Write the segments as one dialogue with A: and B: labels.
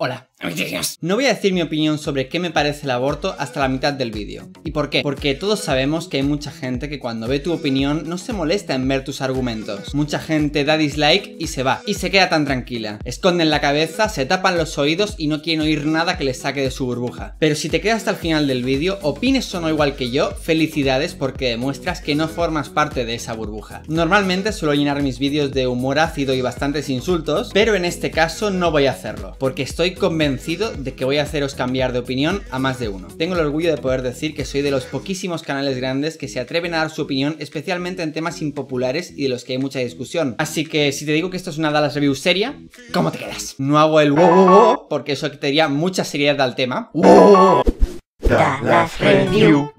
A: Hola, no voy a decir mi opinión sobre qué me parece el aborto hasta la mitad del vídeo. ¿Y por qué? Porque todos sabemos que hay mucha gente que cuando ve tu opinión no se molesta en ver tus argumentos. Mucha gente da dislike y se va. Y se queda tan tranquila. Esconden la cabeza, se tapan los oídos y no quieren oír nada que les saque de su burbuja. Pero si te quedas hasta el final del vídeo, opines o no igual que yo, felicidades porque demuestras que no formas parte de esa burbuja. Normalmente suelo llenar mis vídeos de humor ácido y bastantes insultos, pero en este caso no voy a hacerlo. Porque estoy convencido convencido de que voy a haceros cambiar de opinión a más de uno. Tengo el orgullo de poder decir que soy de los poquísimos canales grandes que se atreven a dar su opinión, especialmente en temas impopulares y de los que hay mucha discusión. Así que si te digo que esto es una Dallas Review seria, ¿cómo te quedas? No hago el wow, wow, wow porque eso quitaría mucha seriedad al tema. Dallas Review.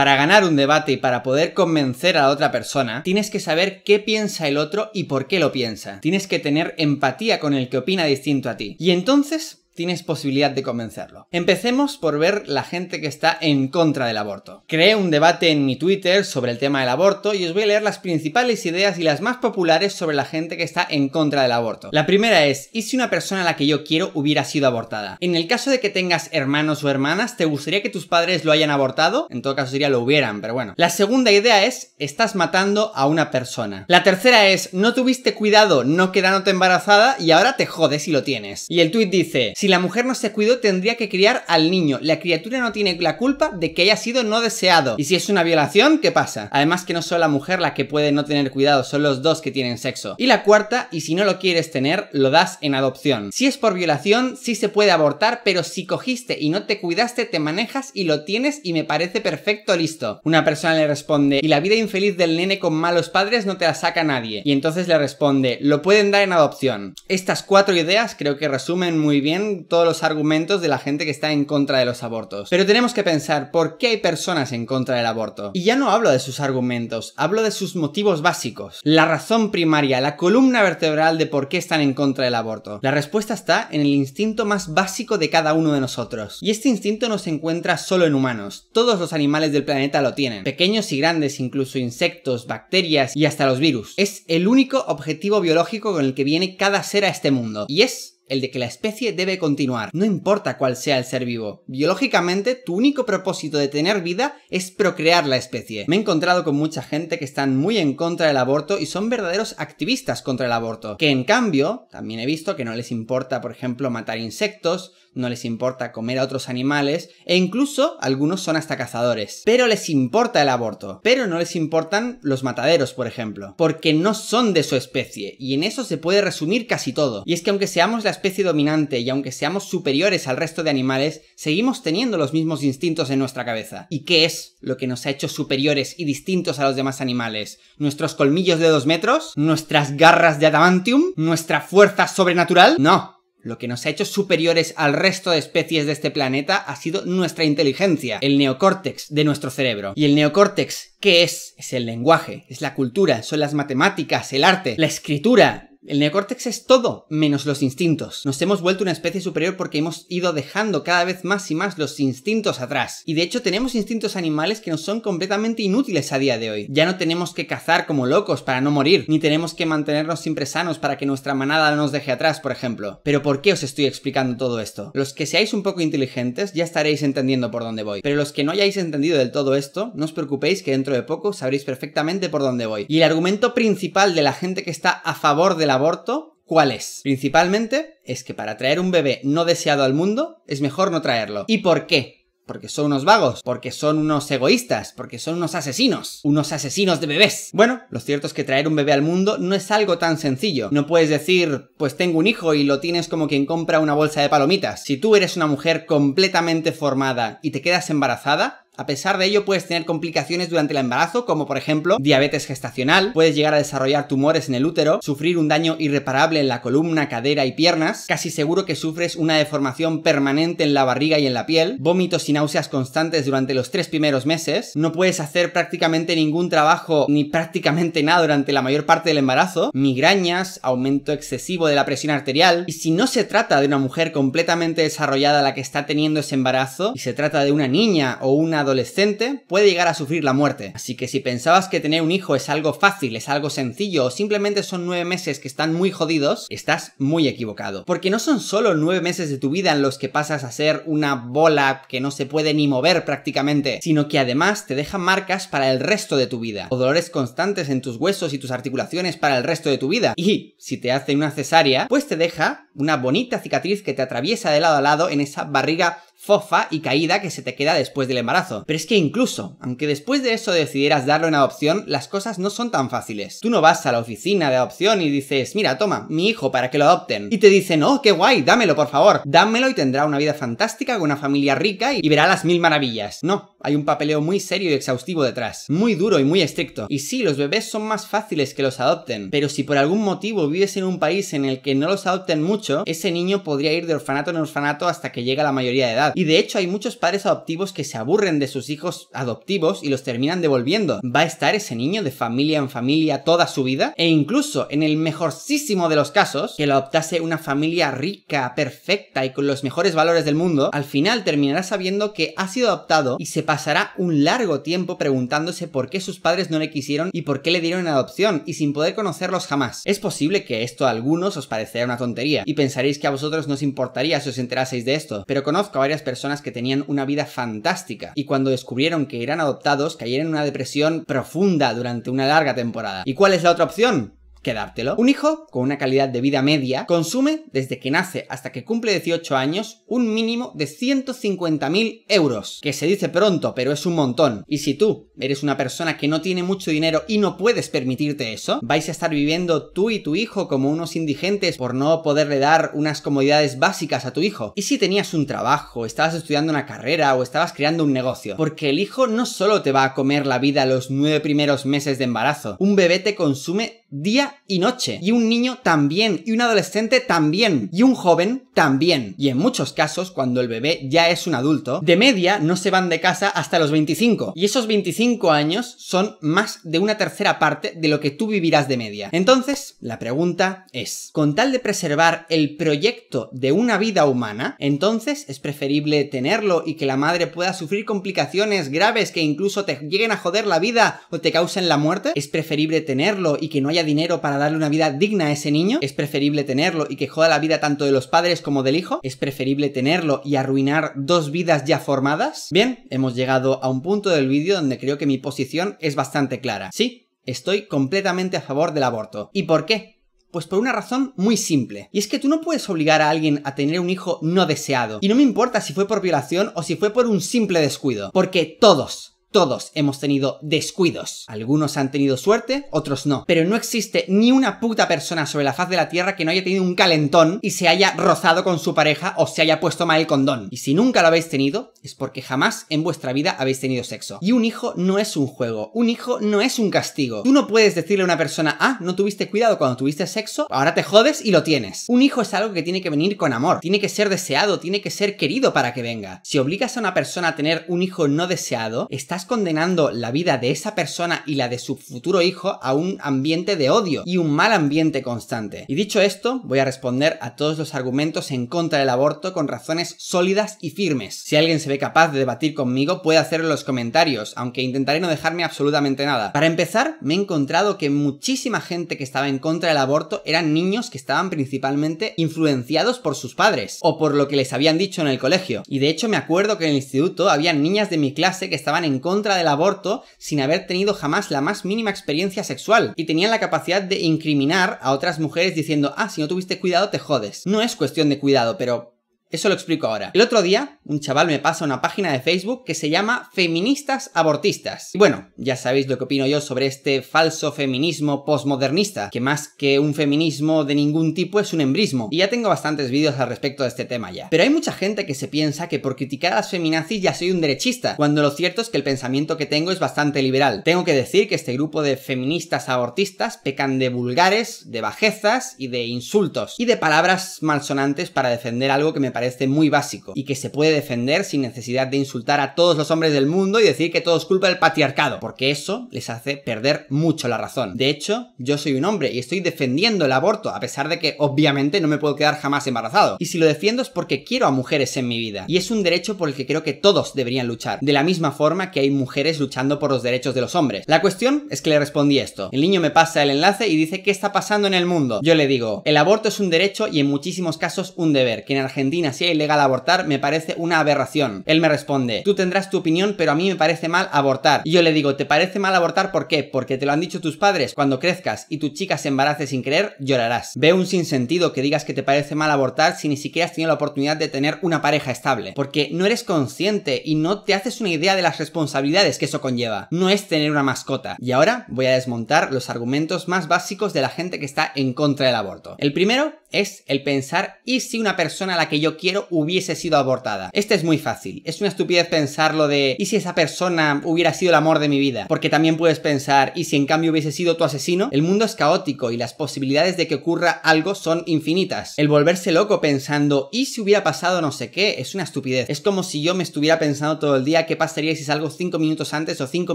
A: Para ganar un debate y para poder convencer a la otra persona, tienes que saber qué piensa el otro y por qué lo piensa. Tienes que tener empatía con el que opina distinto a ti. Y entonces tienes posibilidad de convencerlo. Empecemos por ver la gente que está en contra del aborto. Creé un debate en mi Twitter sobre el tema del aborto y os voy a leer las principales ideas y las más populares sobre la gente que está en contra del aborto. La primera es, ¿y si una persona a la que yo quiero hubiera sido abortada? En el caso de que tengas hermanos o hermanas, ¿te gustaría que tus padres lo hayan abortado? En todo caso sería lo hubieran, pero bueno. La segunda idea es, estás matando a una persona. La tercera es, no tuviste cuidado no quedándote embarazada y ahora te jodes si lo tienes. Y el tweet dice, si la mujer no se cuidó, tendría que criar al niño. La criatura no tiene la culpa de que haya sido no deseado. Y si es una violación, ¿qué pasa? Además que no solo la mujer la que puede no tener cuidado, son los dos que tienen sexo. Y la cuarta, y si no lo quieres tener, lo das en adopción. Si es por violación, sí se puede abortar, pero si cogiste y no te cuidaste, te manejas y lo tienes y me parece perfecto, listo. Una persona le responde, y la vida infeliz del nene con malos padres no te la saca nadie. Y entonces le responde, lo pueden dar en adopción. Estas cuatro ideas creo que resumen muy bien todos los argumentos de la gente que está en contra de los abortos. Pero tenemos que pensar por qué hay personas en contra del aborto. Y ya no hablo de sus argumentos, hablo de sus motivos básicos. La razón primaria, la columna vertebral de por qué están en contra del aborto. La respuesta está en el instinto más básico de cada uno de nosotros. Y este instinto no se encuentra solo en humanos. Todos los animales del planeta lo tienen. Pequeños y grandes, incluso insectos, bacterias y hasta los virus. Es el único objetivo biológico con el que viene cada ser a este mundo. Y es el de que la especie debe continuar, no importa cuál sea el ser vivo. Biológicamente, tu único propósito de tener vida es procrear la especie. Me he encontrado con mucha gente que están muy en contra del aborto y son verdaderos activistas contra el aborto, que en cambio, también he visto que no les importa, por ejemplo, matar insectos, no les importa comer a otros animales e incluso algunos son hasta cazadores. Pero les importa el aborto, pero no les importan los mataderos, por ejemplo, porque no son de su especie y en eso se puede resumir casi todo. Y es que aunque seamos la especie dominante y aunque seamos superiores al resto de animales, seguimos teniendo los mismos instintos en nuestra cabeza. ¿Y qué es lo que nos ha hecho superiores y distintos a los demás animales? ¿Nuestros colmillos de dos metros? ¿Nuestras garras de adamantium? ¿Nuestra fuerza sobrenatural? No, lo que nos ha hecho superiores al resto de especies de este planeta ha sido nuestra inteligencia, el neocórtex de nuestro cerebro. Y el neocórtex, ¿qué es? Es el lenguaje, es la cultura, son las matemáticas, el arte, la escritura, el neocórtex es todo, menos los instintos. Nos hemos vuelto una especie superior porque hemos ido dejando cada vez más y más los instintos atrás. Y de hecho tenemos instintos animales que nos son completamente inútiles a día de hoy. Ya no tenemos que cazar como locos para no morir, ni tenemos que mantenernos siempre sanos para que nuestra manada nos deje atrás, por ejemplo. Pero ¿por qué os estoy explicando todo esto? Los que seáis un poco inteligentes ya estaréis entendiendo por dónde voy. Pero los que no hayáis entendido del todo esto, no os preocupéis que dentro de poco sabréis perfectamente por dónde voy. Y el argumento principal de la gente que está a favor de aborto, ¿cuál es? Principalmente es que para traer un bebé no deseado al mundo es mejor no traerlo. ¿Y por qué? porque son unos vagos, porque son unos egoístas, porque son unos asesinos, unos asesinos de bebés. Bueno, lo cierto es que traer un bebé al mundo no es algo tan sencillo. No puedes decir, pues tengo un hijo y lo tienes como quien compra una bolsa de palomitas. Si tú eres una mujer completamente formada y te quedas embarazada, a pesar de ello, puedes tener complicaciones durante el embarazo, como por ejemplo diabetes gestacional, puedes llegar a desarrollar tumores en el útero, sufrir un daño irreparable en la columna, cadera y piernas, casi seguro que sufres una deformación permanente en la barriga y en la piel, vómitos y náuseas constantes durante los tres primeros meses, no puedes hacer prácticamente ningún trabajo ni prácticamente nada durante la mayor parte del embarazo, migrañas, aumento excesivo de la presión arterial, y si no se trata de una mujer completamente desarrollada la que está teniendo ese embarazo, y se trata de una niña o una adolescente puede llegar a sufrir la muerte. Así que si pensabas que tener un hijo es algo fácil, es algo sencillo o simplemente son nueve meses que están muy jodidos, estás muy equivocado. Porque no son solo nueve meses de tu vida en los que pasas a ser una bola que no se puede ni mover prácticamente, sino que además te deja marcas para el resto de tu vida, o dolores constantes en tus huesos y tus articulaciones para el resto de tu vida. Y si te hacen una cesárea, pues te deja una bonita cicatriz que te atraviesa de lado a lado en esa barriga fofa y caída que se te queda después del embarazo. Pero es que incluso, aunque después de eso decidieras darlo en adopción, las cosas no son tan fáciles. Tú no vas a la oficina de adopción y dices, mira, toma, mi hijo para que lo adopten. Y te dicen, oh, qué guay, dámelo por favor. Dámelo y tendrá una vida fantástica con una familia rica y verá las mil maravillas. No, hay un papeleo muy serio y exhaustivo detrás. Muy duro y muy estricto. Y sí, los bebés son más fáciles que los adopten. Pero si por algún motivo vives en un país en el que no los adopten mucho, ese niño podría ir de orfanato en orfanato hasta que llega a la mayoría de edad. Y de hecho hay muchos padres adoptivos que se aburren de sus hijos adoptivos y los terminan devolviendo. ¿Va a estar ese niño de familia en familia toda su vida? E incluso, en el mejorísimo de los casos, que lo adoptase una familia rica, perfecta y con los mejores valores del mundo, al final terminará sabiendo que ha sido adoptado y se pasará un largo tiempo preguntándose por qué sus padres no le quisieron y por qué le dieron en adopción y sin poder conocerlos jamás. Es posible que esto a algunos os parecerá una tontería y pensaréis que a vosotros no os importaría si os enteraseis de esto, pero conozco a varias personas que tenían una vida fantástica y cuando descubrieron que eran adoptados cayeron en una depresión profunda durante una larga temporada. ¿Y cuál es la otra opción? quedártelo. Un hijo con una calidad de vida media consume desde que nace hasta que cumple 18 años un mínimo de 150.000 euros, que se dice pronto, pero es un montón. Y si tú eres una persona que no tiene mucho dinero y no puedes permitirte eso, vais a estar viviendo tú y tu hijo como unos indigentes por no poderle dar unas comodidades básicas a tu hijo. Y si tenías un trabajo, estabas estudiando una carrera o estabas creando un negocio, porque el hijo no solo te va a comer la vida los nueve primeros meses de embarazo, un bebé te consume día y noche. Y un niño también, y un adolescente también, y un joven también. Y en muchos casos, cuando el bebé ya es un adulto, de media no se van de casa hasta los 25. Y esos 25 años son más de una tercera parte de lo que tú vivirás de media. Entonces, la pregunta es, con tal de preservar el proyecto de una vida humana, entonces es preferible tenerlo y que la madre pueda sufrir complicaciones graves que incluso te lleguen a joder la vida o te causen la muerte? ¿Es preferible tenerlo y que no haya dinero para darle una vida digna a ese niño, es preferible tenerlo y que joda la vida tanto de los padres como del hijo, es preferible tenerlo y arruinar dos vidas ya formadas. Bien, hemos llegado a un punto del vídeo donde creo que mi posición es bastante clara. Sí, estoy completamente a favor del aborto. ¿Y por qué? Pues por una razón muy simple. Y es que tú no puedes obligar a alguien a tener un hijo no deseado. Y no me importa si fue por violación o si fue por un simple descuido. Porque todos, todos hemos tenido descuidos. Algunos han tenido suerte, otros no. Pero no existe ni una puta persona sobre la faz de la Tierra que no haya tenido un calentón y se haya rozado con su pareja o se haya puesto mal el condón. Y si nunca lo habéis tenido, es porque jamás en vuestra vida habéis tenido sexo. Y un hijo no es un juego, un hijo no es un castigo. Tú no puedes decirle a una persona, ah, no tuviste cuidado cuando tuviste sexo, ahora te jodes y lo tienes. Un hijo es algo que tiene que venir con amor, tiene que ser deseado, tiene que ser querido para que venga. Si obligas a una persona a tener un hijo no deseado, estás condenando la vida de esa persona y la de su futuro hijo a un ambiente de odio y un mal ambiente constante. Y dicho esto, voy a responder a todos los argumentos en contra del aborto con razones sólidas y firmes. Si alguien se ve capaz de debatir conmigo, puede hacerlo en los comentarios, aunque intentaré no dejarme absolutamente nada. Para empezar, me he encontrado que muchísima gente que estaba en contra del aborto eran niños que estaban principalmente influenciados por sus padres o por lo que les habían dicho en el colegio. Y de hecho me acuerdo que en el instituto había niñas de mi clase que estaban en contra contra del aborto sin haber tenido jamás la más mínima experiencia sexual y tenían la capacidad de incriminar a otras mujeres diciendo, ah, si no tuviste cuidado te jodes. No es cuestión de cuidado, pero eso lo explico ahora. El otro día, un chaval me pasa una página de Facebook que se llama Feministas Abortistas. Y bueno, ya sabéis lo que opino yo sobre este falso feminismo postmodernista, que más que un feminismo de ningún tipo es un embrismo. Y ya tengo bastantes vídeos al respecto de este tema ya. Pero hay mucha gente que se piensa que por criticar a las feminazis ya soy un derechista, cuando lo cierto es que el pensamiento que tengo es bastante liberal. Tengo que decir que este grupo de feministas abortistas pecan de vulgares, de bajezas y de insultos, y de palabras malsonantes para defender algo que me parece parece muy básico y que se puede defender sin necesidad de insultar a todos los hombres del mundo y decir que todo es culpa del patriarcado, porque eso les hace perder mucho la razón. De hecho, yo soy un hombre y estoy defendiendo el aborto, a pesar de que obviamente no me puedo quedar jamás embarazado. Y si lo defiendo es porque quiero a mujeres en mi vida, y es un derecho por el que creo que todos deberían luchar, de la misma forma que hay mujeres luchando por los derechos de los hombres. La cuestión es que le respondí esto. El niño me pasa el enlace y dice ¿qué está pasando en el mundo? Yo le digo, el aborto es un derecho y en muchísimos casos un deber, que en Argentina si es ilegal abortar me parece una aberración. Él me responde, tú tendrás tu opinión, pero a mí me parece mal abortar. Y yo le digo, ¿te parece mal abortar por qué? Porque te lo han dicho tus padres. Cuando crezcas y tu chica se embarace sin querer, llorarás. Veo un sinsentido que digas que te parece mal abortar si ni siquiera has tenido la oportunidad de tener una pareja estable. Porque no eres consciente y no te haces una idea de las responsabilidades que eso conlleva. No es tener una mascota. Y ahora voy a desmontar los argumentos más básicos de la gente que está en contra del aborto. El primero es el pensar, ¿y si una persona a la que yo quiero hubiese sido abortada. Este es muy fácil. Es una estupidez pensarlo de ¿y si esa persona hubiera sido el amor de mi vida? Porque también puedes pensar ¿y si en cambio hubiese sido tu asesino? El mundo es caótico y las posibilidades de que ocurra algo son infinitas. El volverse loco pensando ¿y si hubiera pasado no sé qué? Es una estupidez. Es como si yo me estuviera pensando todo el día qué pasaría si salgo cinco minutos antes o cinco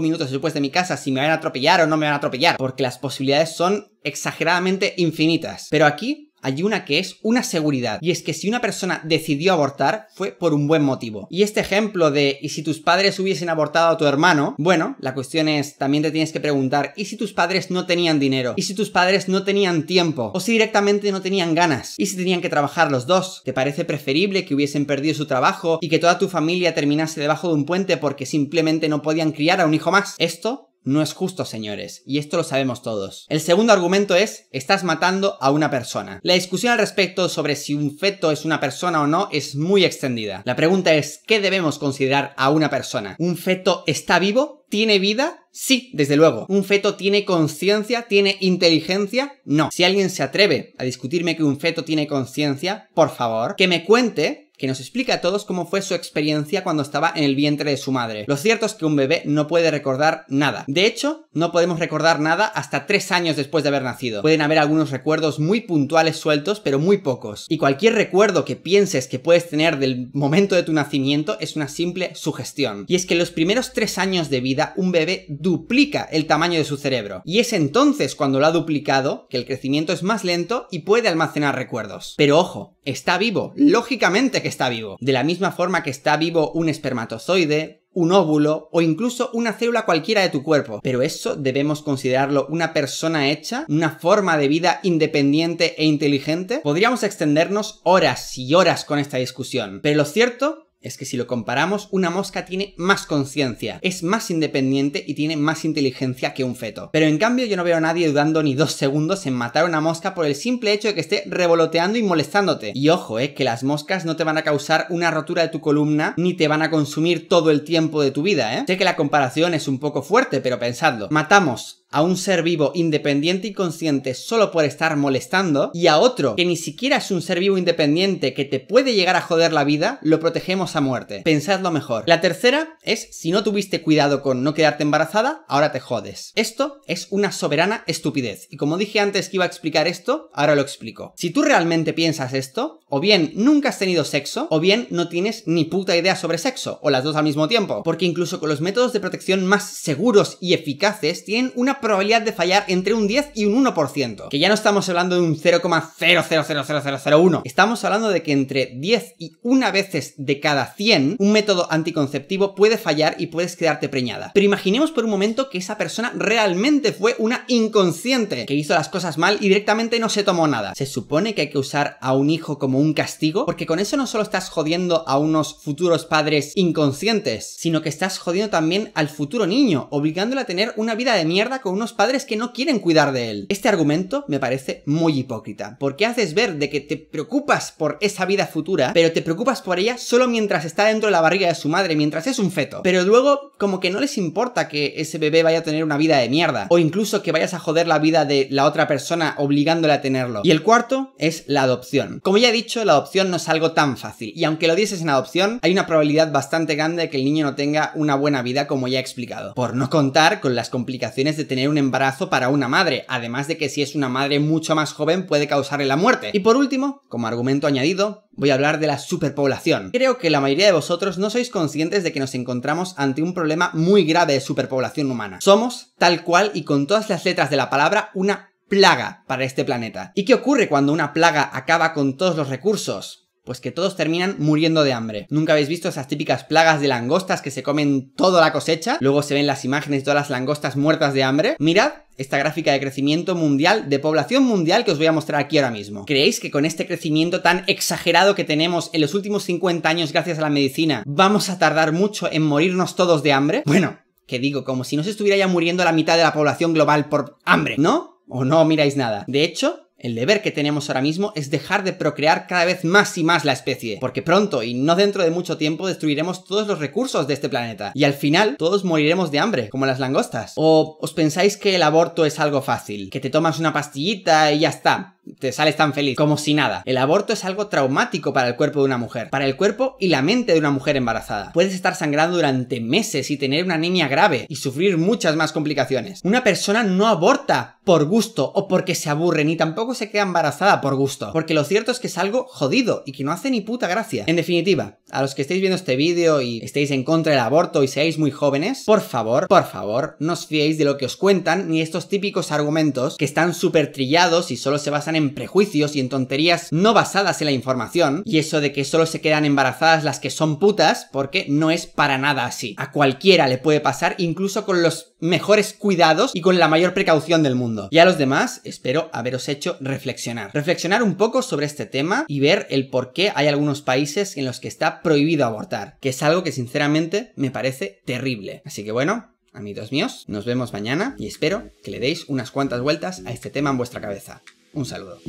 A: minutos después de mi casa, si me van a atropellar o no me van a atropellar. Porque las posibilidades son exageradamente infinitas. Pero aquí hay una que es una seguridad, y es que si una persona decidió abortar, fue por un buen motivo. Y este ejemplo de, ¿y si tus padres hubiesen abortado a tu hermano? Bueno, la cuestión es, también te tienes que preguntar, ¿y si tus padres no tenían dinero? ¿Y si tus padres no tenían tiempo? ¿O si directamente no tenían ganas? ¿Y si tenían que trabajar los dos? ¿Te parece preferible que hubiesen perdido su trabajo y que toda tu familia terminase debajo de un puente porque simplemente no podían criar a un hijo más? Esto no es justo, señores, y esto lo sabemos todos. El segundo argumento es, estás matando a una persona. La discusión al respecto sobre si un feto es una persona o no es muy extendida. La pregunta es, ¿qué debemos considerar a una persona? ¿Un feto está vivo? ¿Tiene vida? Sí, desde luego. ¿Un feto tiene conciencia? ¿Tiene inteligencia? No. Si alguien se atreve a discutirme que un feto tiene conciencia, por favor, que me cuente que nos explica a todos cómo fue su experiencia cuando estaba en el vientre de su madre. Lo cierto es que un bebé no puede recordar nada. De hecho, no podemos recordar nada hasta tres años después de haber nacido. Pueden haber algunos recuerdos muy puntuales sueltos, pero muy pocos. Y cualquier recuerdo que pienses que puedes tener del momento de tu nacimiento es una simple sugestión. Y es que en los primeros tres años de vida, un bebé duplica el tamaño de su cerebro. Y es entonces cuando lo ha duplicado que el crecimiento es más lento y puede almacenar recuerdos. Pero ojo, está vivo. Lógicamente está vivo, de la misma forma que está vivo un espermatozoide, un óvulo o incluso una célula cualquiera de tu cuerpo. Pero eso debemos considerarlo una persona hecha, una forma de vida independiente e inteligente. Podríamos extendernos horas y horas con esta discusión, pero lo cierto es que si lo comparamos, una mosca tiene más conciencia, es más independiente y tiene más inteligencia que un feto. Pero en cambio yo no veo a nadie dudando ni dos segundos en matar a una mosca por el simple hecho de que esté revoloteando y molestándote. Y ojo, eh, que las moscas no te van a causar una rotura de tu columna ni te van a consumir todo el tiempo de tu vida, eh. Sé que la comparación es un poco fuerte, pero pensadlo. Matamos a un ser vivo independiente y consciente solo por estar molestando y a otro que ni siquiera es un ser vivo independiente que te puede llegar a joder la vida, lo protegemos a muerte. Pensadlo mejor. La tercera es si no tuviste cuidado con no quedarte embarazada, ahora te jodes. Esto es una soberana estupidez y como dije antes que iba a explicar esto, ahora lo explico. Si tú realmente piensas esto, o bien nunca has tenido sexo, o bien no tienes ni puta idea sobre sexo, o las dos al mismo tiempo, porque incluso con los métodos de protección más seguros y eficaces tienen una probabilidad de fallar entre un 10 y un 1%, que ya no estamos hablando de un 0,0000001, estamos hablando de que entre 10 y una veces de cada 100, un método anticonceptivo puede fallar y puedes quedarte preñada. Pero imaginemos por un momento que esa persona realmente fue una inconsciente, que hizo las cosas mal y directamente no se tomó nada. ¿Se supone que hay que usar a un hijo como un castigo? Porque con eso no solo estás jodiendo a unos futuros padres inconscientes, sino que estás jodiendo también al futuro niño, obligándole a tener una vida de mierda con unos padres que no quieren cuidar de él. Este argumento me parece muy hipócrita, porque haces ver de que te preocupas por esa vida futura, pero te preocupas por ella solo mientras está dentro de la barriga de su madre, mientras es un feto. Pero luego, como que no les importa que ese bebé vaya a tener una vida de mierda, o incluso que vayas a joder la vida de la otra persona obligándole a tenerlo. Y el cuarto es la adopción. Como ya he dicho, la adopción no es algo tan fácil, y aunque lo dieses en adopción, hay una probabilidad bastante grande de que el niño no tenga una buena vida, como ya he explicado. Por no contar con las complicaciones de tener tener un embarazo para una madre, además de que si es una madre mucho más joven puede causarle la muerte. Y por último, como argumento añadido, voy a hablar de la superpoblación. Creo que la mayoría de vosotros no sois conscientes de que nos encontramos ante un problema muy grave de superpoblación humana. Somos, tal cual y con todas las letras de la palabra, una plaga para este planeta. ¿Y qué ocurre cuando una plaga acaba con todos los recursos? Pues que todos terminan muriendo de hambre. Nunca habéis visto esas típicas plagas de langostas que se comen toda la cosecha. Luego se ven las imágenes de todas las langostas muertas de hambre. Mirad esta gráfica de crecimiento mundial, de población mundial que os voy a mostrar aquí ahora mismo. ¿Creéis que con este crecimiento tan exagerado que tenemos en los últimos 50 años gracias a la medicina, vamos a tardar mucho en morirnos todos de hambre? Bueno, que digo, como si no se estuviera ya muriendo la mitad de la población global por hambre, ¿no? O no miráis nada. De hecho, el deber que tenemos ahora mismo es dejar de procrear cada vez más y más la especie, porque pronto y no dentro de mucho tiempo destruiremos todos los recursos de este planeta, y al final todos moriremos de hambre, como las langostas. ¿O os pensáis que el aborto es algo fácil? ¿Que te tomas una pastillita y ya está? te sales tan feliz, como si nada. El aborto es algo traumático para el cuerpo de una mujer, para el cuerpo y la mente de una mujer embarazada. Puedes estar sangrando durante meses y tener una anemia grave y sufrir muchas más complicaciones. Una persona no aborta por gusto o porque se aburre, ni tampoco se queda embarazada por gusto, porque lo cierto es que es algo jodido y que no hace ni puta gracia. En definitiva, a los que estéis viendo este vídeo y estéis en contra del aborto y seáis muy jóvenes, por favor, por favor, no os fiéis de lo que os cuentan ni estos típicos argumentos que están súper trillados y solo se basan en prejuicios y en tonterías no basadas en la información, y eso de que solo se quedan embarazadas las que son putas, porque no es para nada así. A cualquiera le puede pasar, incluso con los mejores cuidados y con la mayor precaución del mundo. Y a los demás, espero haberos hecho reflexionar. Reflexionar un poco sobre este tema y ver el por qué hay algunos países en los que está prohibido abortar, que es algo que sinceramente me parece terrible. Así que bueno, amigos míos, nos vemos mañana y espero que le deis unas cuantas vueltas a este tema en vuestra cabeza. Un saludo.